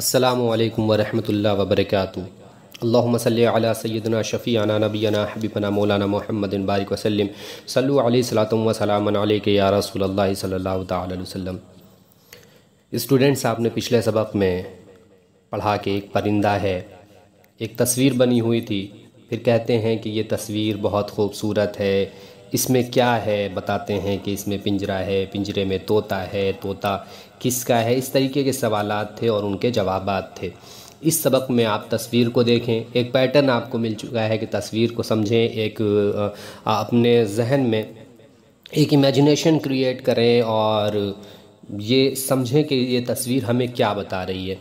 अल्लाम वरहमल वबरक अल्लाम सल सैदना शफ़ीना नबीना हबीबना मौलाना मोहम्मद बारिक वसलम सल्लु रसूल सल्ला वसम आपने पिछले सबक में पढ़ा कि एक परिंदा है एक तस्वीर बनी हुई थी फिर कहते हैं कि ये तस्वीर बहुत खूबसूरत है इसमें क्या है बताते हैं कि इसमें पिंजरा है पिंजरे में तोता है तोता किसका है इस तरीके के सवाल थे और उनके जवाब थे इस सबक में आप तस्वीर को देखें एक पैटर्न आपको मिल चुका है कि तस्वीर को समझें एक अपने जहन में एक इमेजिनेशन क्रिएट करें और ये समझें कि ये तस्वीर हमें क्या बता रही है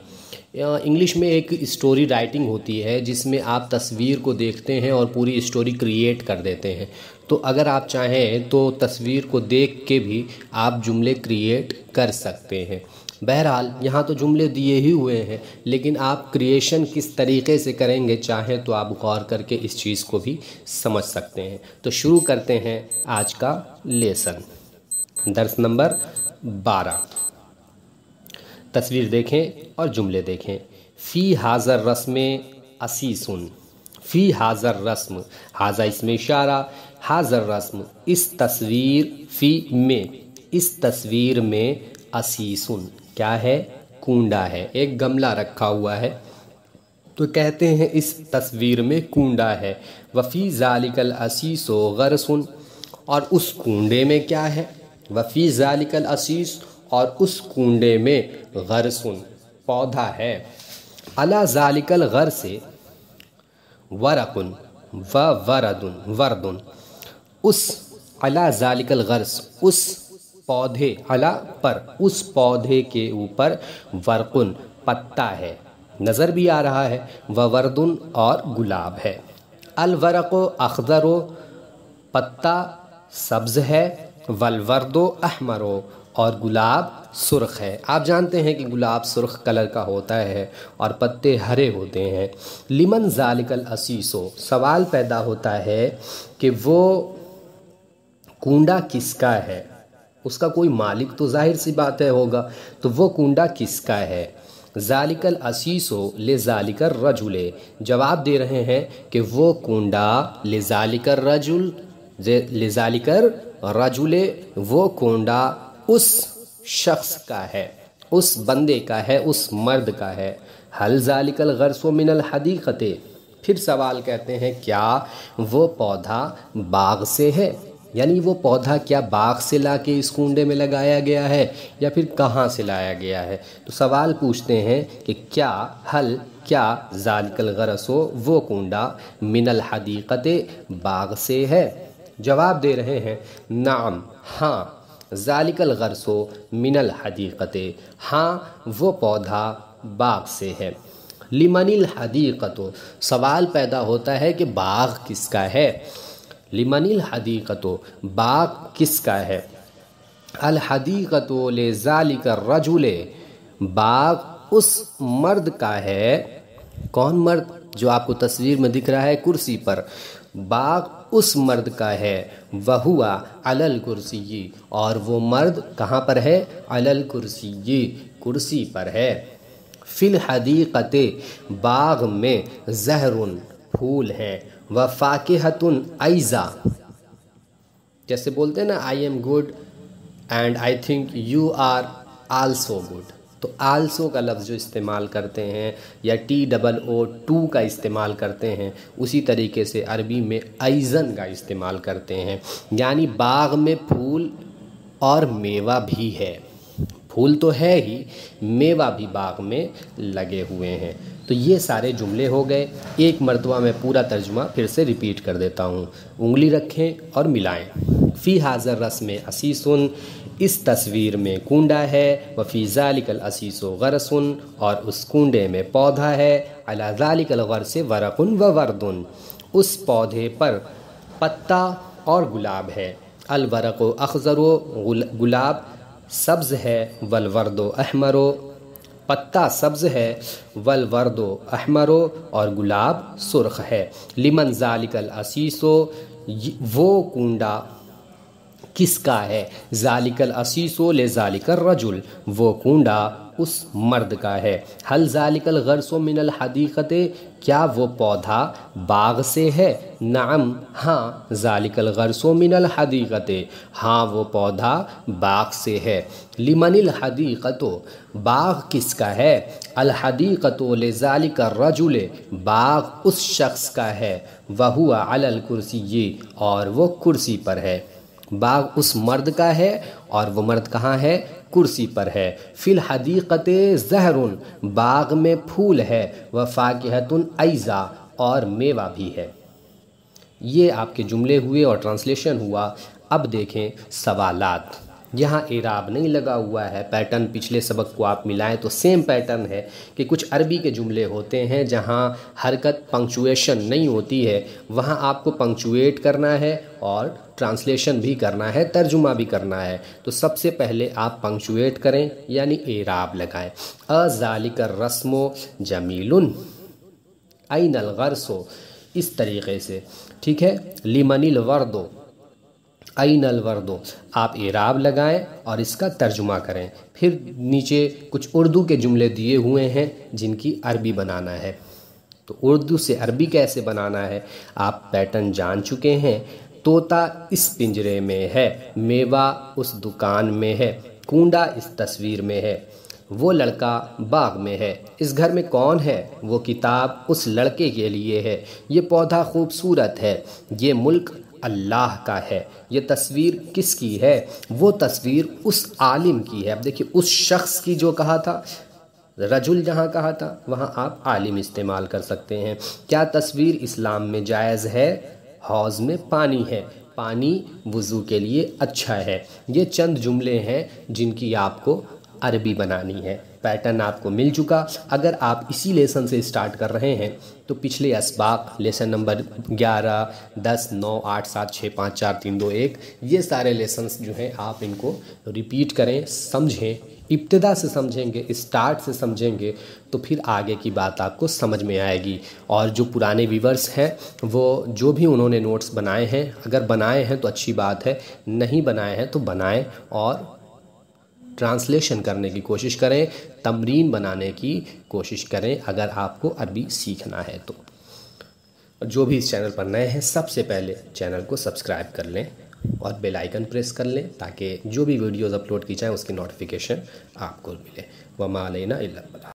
इंग्लिश में एक स्टोरी राइटिंग होती है जिसमें आप तस्वीर को देखते हैं और पूरी स्टोरी क्रिएट कर देते हैं तो अगर आप चाहें तो तस्वीर को देख के भी आप जुमले क्रिएट कर सकते हैं बहरहाल यहाँ तो जुमले दिए ही हुए हैं लेकिन आप क्रिएशन किस तरीके से करेंगे चाहें तो आप गौर करके इस चीज़ को भी समझ सकते हैं तो शुरू करते हैं आज का लेसन दर्स नंबर बारह तस्वीर देखें और जुमले देखें फ़ी हाजर रस्म असी सुन फ़ी हाजर रस्म हाजा इसमें इशारा हाजर रस्म इस तस्वीर फ़ी में इस तस्वीर में असी सुन क्या है कूडा है एक गमला रखा हुआ है तो कहते हैं इस तस्वीर में कूडा है वफ़ी ज़ालिकल गर सुन और उस कूडे में क्या है वफ़ी ज़ालिकल असीस और उस कुंडे में सुन पौधा है अला जालिकल गर से वरकुन व वरदुन वरदुन उस अला जालिकल गर्स उस पौधे अला पर उस पौधे के ऊपर वरकुन पत्ता है नज़र भी आ रहा है व वरदुन और गुलाब है अलवरको अखदरो पत्ता सब्ज़ है वलवरदो अहमरो और गुलाब सुर्ख है आप जानते हैं कि गुलाब सुर्ख कलर का होता है और पत्ते हरे होते हैं लिमन जालिकल असीसो सवाल पैदा होता है कि वो कूंडा किसका है उसका कोई मालिक तो जाहिर सी बात है होगा तो वो कूंडा किसका है जालिकल असीसो ले जालिकर रजुले जवाब दे रहे हैं कि वो कूंडा ले जालिकर रजुल ले जालिकर रजुले वो कोंडा उस शख्स का है उस बंदे का है उस मर्द का है हल जालिकल गर्सो मिनल हदीक़त फिर सवाल कहते हैं क्या वो पौधा बाग से है यानी वो पौधा क्या बाग से ला के इस कुंडे में लगाया गया है या फिर कहाँ से लाया गया है तो सवाल पूछते हैं कि क्या हल क्या जालिकल गरसो वो कुंडा मिनल हदीक़ते बाग से है जवाब दे रहे हैं नाम हाँ जालिकल गरसो मिनल हदीक़त हाँ वो पौधा बाग से है लिमनिल हदीक़त सवाल पैदा होता है कि बाग किसका है लिमनिल हदीक़त बाग किसका है अल हदीक़त ले जालिकर रजुले बाग उस मर्द का है कौन मर्द जो आपको तस्वीर में दिख रहा है कुर्सी पर बाग उस मर्द का है वह हुआ अलल कुर्सी और वो मर्द कहाँ पर है अलल कुर्सी कुर्सी पर है फिल हदीक़त बाग में जहरुन फूल है व फाकेहतुन ऐज़ा जैसे बोलते हैं ना I am good and I think you are also good तो आलसो का लफ्ज़ जो इस्तेमाल करते हैं या टी डबल ओ टू का इस्तेमाल करते हैं उसी तरीके से अरबी में आइज़न का इस्तेमाल करते हैं यानी बाग में फूल और मेवा भी है फूल तो है ही मेवा भी बाग में लगे हुए हैं तो ये सारे जुमले हो गए एक मरतबा मैं पूरा तर्जुमा फिर से रिपीट कर देता हूँ उंगली रखें और मिलाएं फ़ी हाजर रस्म सुन इस तस्वीर में कुंडा है वफ़ीज़ालिकल असीसो गरसुन और उस कुंडे में पौधा है अलाजालिकल गरस वरकुन व वर्दुन उस पौधे पर पत्ता और गुलाब है अलवरको अखज़रो गुलाब सब्ज़ है वलवर्दो अहमरो पत्ता सब्ज़ है वल अहमरो और गुलाब सुर्ख है लिमन जालिकल असीसो वो कुंडा किसका है जालिकल असीसो ले जालिकल रजुल वो कूडा उस मर्द का है हल जालिकल गरसो मिनल हदीक़त क्या वो पौधा बाग से है नाम हाँ जालिकल गरसो मिनल हदीक़त हाँ वो पौधा बाग से है लिमनिल हदीक़तो बाग किसका है हदीकतो ले जालिक रजुल बाग उस शख्स का है वह हुआ अलल कुर्सी ये और वो कुर्सी पर है बाग उस मर्द का है और वो मर्द कहाँ है कुर्सी पर है फिल हदीक़त जहरुन बाग में फूल है व फ़ाकहतन अज़ा और मेवा भी है ये आपके जुमले हुए और ट्रांसलेशन हुआ अब देखें सवालात यहाँ एराब नहीं लगा हुआ है पैटर्न पिछले सबक को आप मिलाएं तो सेम पैटर्न है कि कुछ अरबी के जुमले होते हैं जहाँ हरकत पंक्चुएशन नहीं होती है वहाँ आपको पंक्चुएट करना है और ट्रांसलेशन भी करना है तर्जुमा भी करना है तो सबसे पहले आप पंक्चुएट करें यानी एराब लगाएं अजालिक रस्मो जमील आई नलगर इस तरीके से ठीक है लिमनिल वर्दो आइन अल दो आप एराब लगाएं और इसका तर्जुमा करें फिर नीचे कुछ उर्दू के जुमले दिए हुए हैं जिनकी अरबी बनाना है तो उर्दू से अरबी कैसे बनाना है आप पैटर्न जान चुके हैं तोता इस पिंजरे में है मेवा उस दुकान में है कूडा इस तस्वीर में है वो लड़का बाग में है इस घर में कौन है वो किताब उस लड़के के लिए है ये पौधा खूबसूरत है ये मुल्क अल्लाह का है ये तस्वीर किसकी है वो तस्वीर उस आलिम की है अब देखिए उस शख्स की जो कहा था रजुल जहाँ कहा था वहाँ आप आलिम इस्तेमाल कर सकते हैं क्या तस्वीर इस्लाम में जायज़ है हौज़ में पानी है पानी वज़ू के लिए अच्छा है ये चंद जुमले हैं जिनकी आपको अरबी बनानी है पैटर्न आपको मिल चुका अगर आप इसी लेसन से स्टार्ट कर रहे हैं तो पिछले इसबाक लेसन नंबर ग्यारह दस नौ आठ सात छः पाँच चार तीन दो एक ये सारे लेसन जो हैं आप इनको रिपीट करें समझें इब्तदा से समझेंगे स्टार्ट से समझेंगे तो फिर आगे की बात आपको समझ में आएगी और जो पुराने वीवर्स हैं वो जो भी उन्होंने नोट्स बनाए हैं अगर बनाए हैं तो अच्छी बात है नहीं बनाए हैं तो बनाएं और ट्रांसलेशन करने की कोशिश करें तमरीन बनाने की कोशिश करें अगर आपको अरबी सीखना है तो जो भी इस चैनल पर नए हैं सबसे पहले चैनल को सब्सक्राइब कर लें और बेल आइकन प्रेस कर लें ताकि जो भी वीडियोस अपलोड की जाएँ उसकी नोटिफिकेशन आपको मिले वमा लेना इला